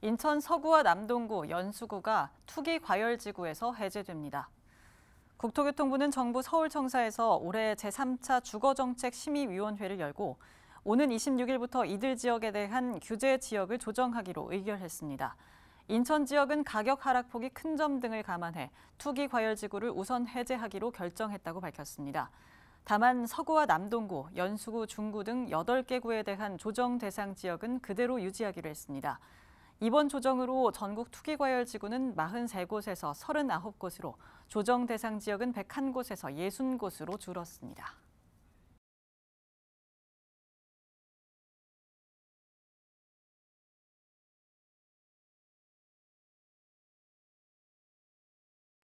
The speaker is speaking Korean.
인천 서구와 남동구, 연수구가 투기 과열지구에서 해제됩니다. 국토교통부는 정부 서울청사에서 올해 제3차 주거정책 심의위원회를 열고 오는 26일부터 이들 지역에 대한 규제 지역을 조정하기로 의결했습니다. 인천 지역은 가격 하락폭이 큰 점 등을 감안해 투기 과열지구를 우선 해제하기로 결정했다고 밝혔습니다. 다만 서구와 남동구, 연수구, 중구 등 8개 구에 대한 조정 대상 지역은 그대로 유지하기로 했습니다. 이번 조정으로 전국 투기과열 지구는 43곳에서 39곳으로 조정 대상 지역은 101곳에서 60곳으로 줄었습니다.